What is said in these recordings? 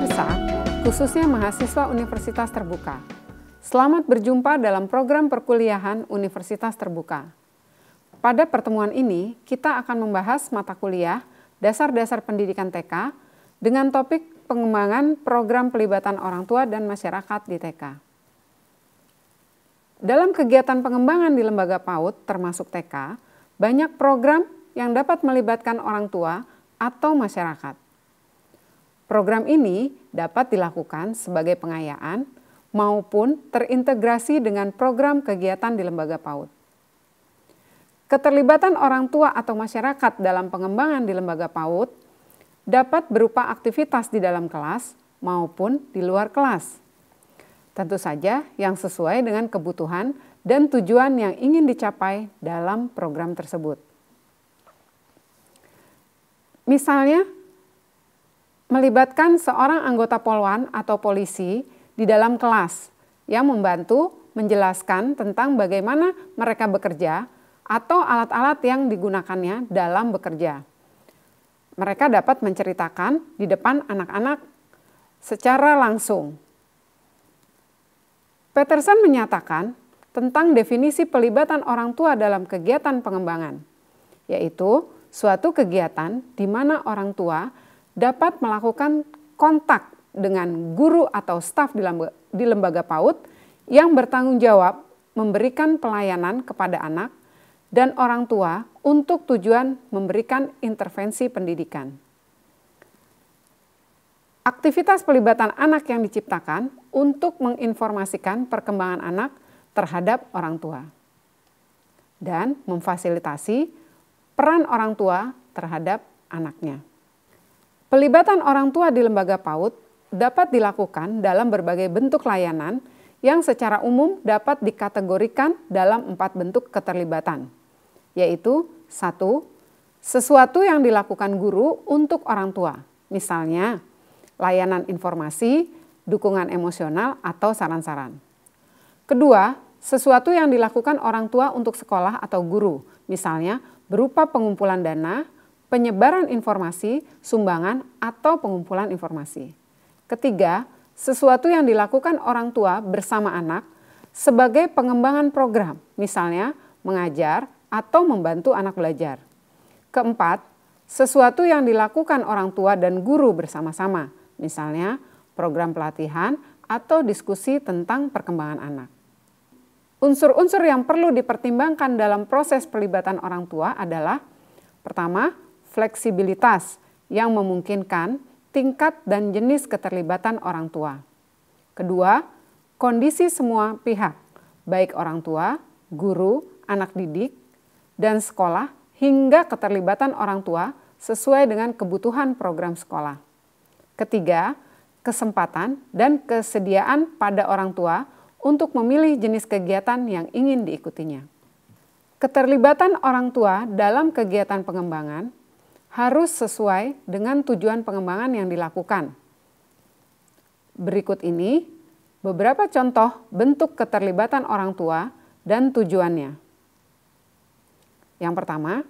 pemirsa, khususnya mahasiswa Universitas Terbuka. Selamat berjumpa dalam program perkuliahan Universitas Terbuka. Pada pertemuan ini, kita akan membahas mata kuliah Dasar-Dasar Pendidikan TK dengan topik pengembangan program pelibatan orang tua dan masyarakat di TK. Dalam kegiatan pengembangan di lembaga PAUD termasuk TK, banyak program yang dapat melibatkan orang tua atau masyarakat. Program ini dapat dilakukan sebagai pengayaan maupun terintegrasi dengan program kegiatan di lembaga PAUD. Keterlibatan orang tua atau masyarakat dalam pengembangan di lembaga PAUD dapat berupa aktivitas di dalam kelas maupun di luar kelas. Tentu saja yang sesuai dengan kebutuhan dan tujuan yang ingin dicapai dalam program tersebut. Misalnya, melibatkan seorang anggota polwan atau polisi di dalam kelas yang membantu menjelaskan tentang bagaimana mereka bekerja atau alat-alat yang digunakannya dalam bekerja. Mereka dapat menceritakan di depan anak-anak secara langsung. Peterson menyatakan tentang definisi pelibatan orang tua dalam kegiatan pengembangan, yaitu suatu kegiatan di mana orang tua dapat melakukan kontak dengan guru atau staf di lembaga, di lembaga PAUD yang bertanggung jawab memberikan pelayanan kepada anak dan orang tua untuk tujuan memberikan intervensi pendidikan. Aktivitas pelibatan anak yang diciptakan untuk menginformasikan perkembangan anak terhadap orang tua dan memfasilitasi peran orang tua terhadap anaknya. Pelibatan orang tua di lembaga PAUD dapat dilakukan dalam berbagai bentuk layanan yang secara umum dapat dikategorikan dalam empat bentuk keterlibatan, yaitu satu, sesuatu yang dilakukan guru untuk orang tua, misalnya layanan informasi, dukungan emosional, atau saran-saran. Kedua, sesuatu yang dilakukan orang tua untuk sekolah atau guru, misalnya berupa pengumpulan dana, penyebaran informasi, sumbangan, atau pengumpulan informasi. Ketiga, sesuatu yang dilakukan orang tua bersama anak sebagai pengembangan program, misalnya mengajar atau membantu anak belajar. Keempat, sesuatu yang dilakukan orang tua dan guru bersama-sama, misalnya program pelatihan atau diskusi tentang perkembangan anak. Unsur-unsur yang perlu dipertimbangkan dalam proses pelibatan orang tua adalah pertama, fleksibilitas yang memungkinkan tingkat dan jenis keterlibatan orang tua. Kedua, kondisi semua pihak, baik orang tua, guru, anak didik, dan sekolah hingga keterlibatan orang tua sesuai dengan kebutuhan program sekolah. Ketiga, kesempatan dan kesediaan pada orang tua untuk memilih jenis kegiatan yang ingin diikutinya. Keterlibatan orang tua dalam kegiatan pengembangan harus sesuai dengan tujuan pengembangan yang dilakukan. Berikut ini beberapa contoh bentuk keterlibatan orang tua dan tujuannya. Yang pertama,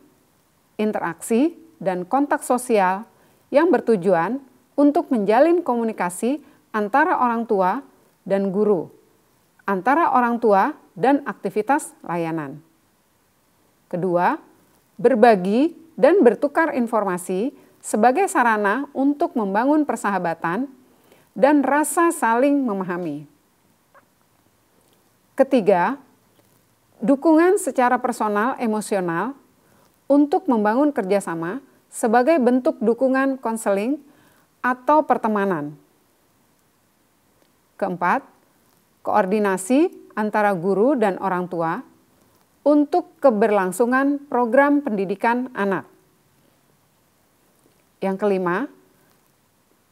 interaksi dan kontak sosial yang bertujuan untuk menjalin komunikasi antara orang tua dan guru, antara orang tua dan aktivitas layanan. Kedua, berbagi dan bertukar informasi sebagai sarana untuk membangun persahabatan dan rasa saling memahami. Ketiga, dukungan secara personal emosional untuk membangun kerjasama sebagai bentuk dukungan konseling atau pertemanan. Keempat, koordinasi antara guru dan orang tua untuk keberlangsungan program pendidikan anak. Yang kelima,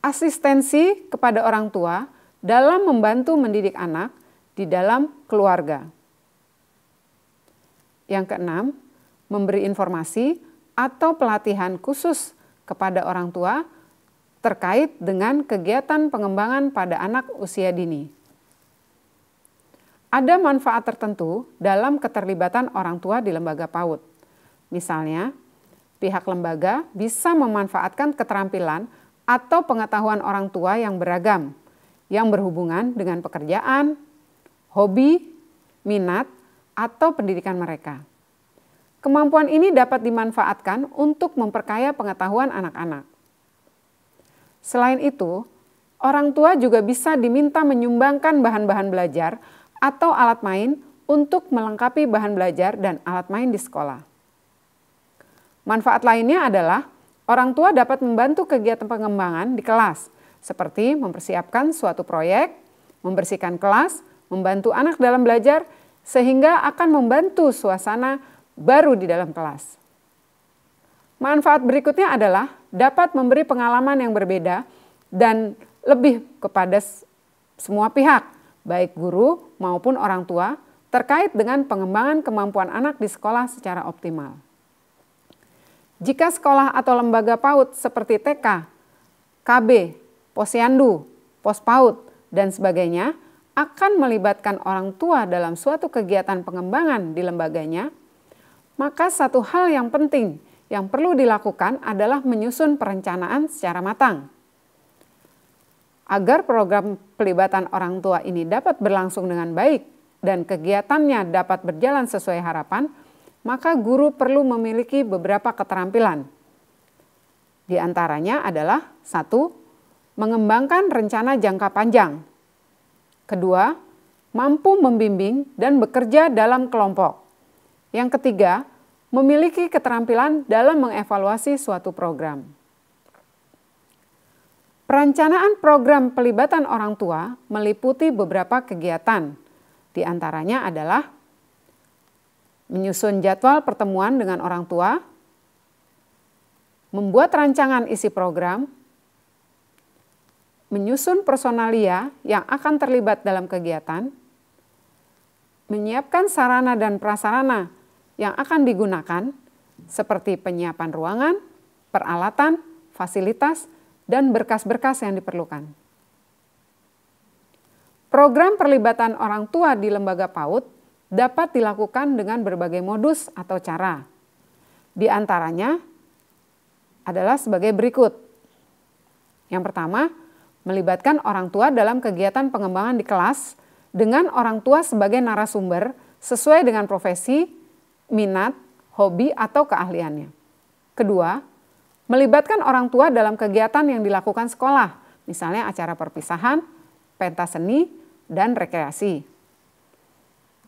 asistensi kepada orang tua dalam membantu mendidik anak di dalam keluarga. Yang keenam, memberi informasi atau pelatihan khusus kepada orang tua terkait dengan kegiatan pengembangan pada anak usia dini. Ada manfaat tertentu dalam keterlibatan orang tua di lembaga PAUD. Misalnya, pihak lembaga bisa memanfaatkan keterampilan atau pengetahuan orang tua yang beragam, yang berhubungan dengan pekerjaan, hobi, minat, atau pendidikan mereka. Kemampuan ini dapat dimanfaatkan untuk memperkaya pengetahuan anak-anak. Selain itu, orang tua juga bisa diminta menyumbangkan bahan-bahan belajar atau alat main untuk melengkapi bahan belajar dan alat main di sekolah. Manfaat lainnya adalah orang tua dapat membantu kegiatan pengembangan di kelas, seperti mempersiapkan suatu proyek, membersihkan kelas, membantu anak dalam belajar, sehingga akan membantu suasana baru di dalam kelas. Manfaat berikutnya adalah dapat memberi pengalaman yang berbeda dan lebih kepada semua pihak, baik guru maupun orang tua, terkait dengan pengembangan kemampuan anak di sekolah secara optimal. Jika sekolah atau lembaga PAUD seperti TK, KB, posyandu, pos PAUD, dan sebagainya akan melibatkan orang tua dalam suatu kegiatan pengembangan di lembaganya, maka satu hal yang penting yang perlu dilakukan adalah menyusun perencanaan secara matang Agar program pelibatan orang tua ini dapat berlangsung dengan baik dan kegiatannya dapat berjalan sesuai harapan, maka guru perlu memiliki beberapa keterampilan. Di antaranya adalah satu, mengembangkan rencana jangka panjang. Kedua, mampu membimbing dan bekerja dalam kelompok. Yang ketiga, memiliki keterampilan dalam mengevaluasi suatu program. Perencanaan program pelibatan orang tua meliputi beberapa kegiatan. Di antaranya adalah menyusun jadwal pertemuan dengan orang tua, membuat rancangan isi program, menyusun personalia yang akan terlibat dalam kegiatan, menyiapkan sarana dan prasarana yang akan digunakan, seperti penyiapan ruangan, peralatan, fasilitas, dan berkas-berkas yang diperlukan. Program perlibatan orang tua di lembaga PAUD dapat dilakukan dengan berbagai modus atau cara. Di antaranya adalah sebagai berikut. Yang pertama, melibatkan orang tua dalam kegiatan pengembangan di kelas dengan orang tua sebagai narasumber sesuai dengan profesi, minat, hobi, atau keahliannya. Kedua, Melibatkan orang tua dalam kegiatan yang dilakukan sekolah, misalnya acara perpisahan, pentas seni, dan rekreasi.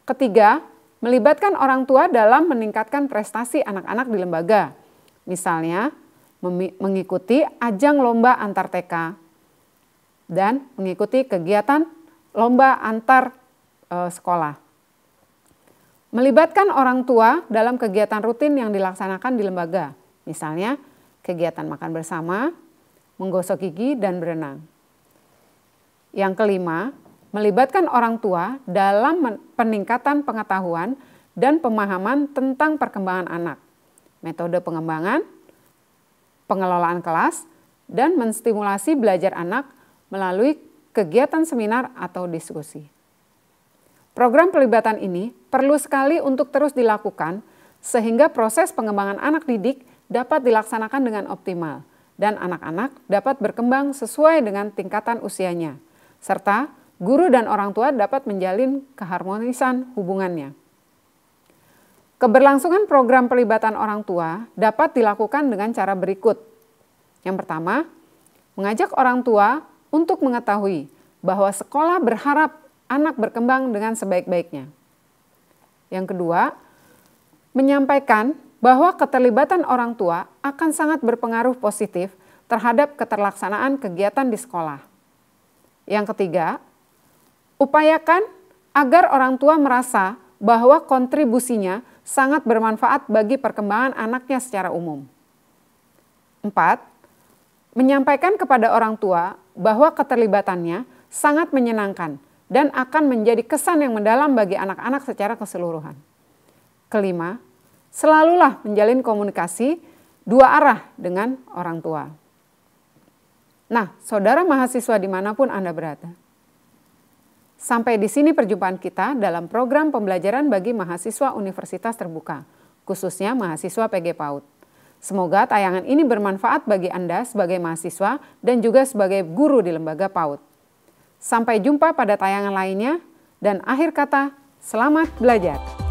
Ketiga, melibatkan orang tua dalam meningkatkan prestasi anak-anak di lembaga, misalnya mengikuti ajang lomba antar TK dan mengikuti kegiatan lomba antar e, sekolah. Melibatkan orang tua dalam kegiatan rutin yang dilaksanakan di lembaga, misalnya kegiatan makan bersama, menggosok gigi, dan berenang. Yang kelima, melibatkan orang tua dalam peningkatan pengetahuan dan pemahaman tentang perkembangan anak, metode pengembangan, pengelolaan kelas, dan menstimulasi belajar anak melalui kegiatan seminar atau diskusi. Program pelibatan ini perlu sekali untuk terus dilakukan sehingga proses pengembangan anak didik dapat dilaksanakan dengan optimal dan anak-anak dapat berkembang sesuai dengan tingkatan usianya, serta guru dan orang tua dapat menjalin keharmonisan hubungannya. Keberlangsungan program pelibatan orang tua dapat dilakukan dengan cara berikut. Yang pertama, mengajak orang tua untuk mengetahui bahwa sekolah berharap anak berkembang dengan sebaik-baiknya. Yang kedua, menyampaikan bahwa keterlibatan orang tua akan sangat berpengaruh positif terhadap keterlaksanaan kegiatan di sekolah. Yang ketiga, upayakan agar orang tua merasa bahwa kontribusinya sangat bermanfaat bagi perkembangan anaknya secara umum. empat, Menyampaikan kepada orang tua bahwa keterlibatannya sangat menyenangkan dan akan menjadi kesan yang mendalam bagi anak-anak secara keseluruhan. Kelima, Selalulah menjalin komunikasi dua arah dengan orang tua. Nah, saudara mahasiswa dimanapun Anda berada. Sampai di sini perjumpaan kita dalam program pembelajaran bagi mahasiswa Universitas Terbuka, khususnya mahasiswa PG PAUD. Semoga tayangan ini bermanfaat bagi Anda sebagai mahasiswa dan juga sebagai guru di lembaga PAUD. Sampai jumpa pada tayangan lainnya dan akhir kata, selamat belajar.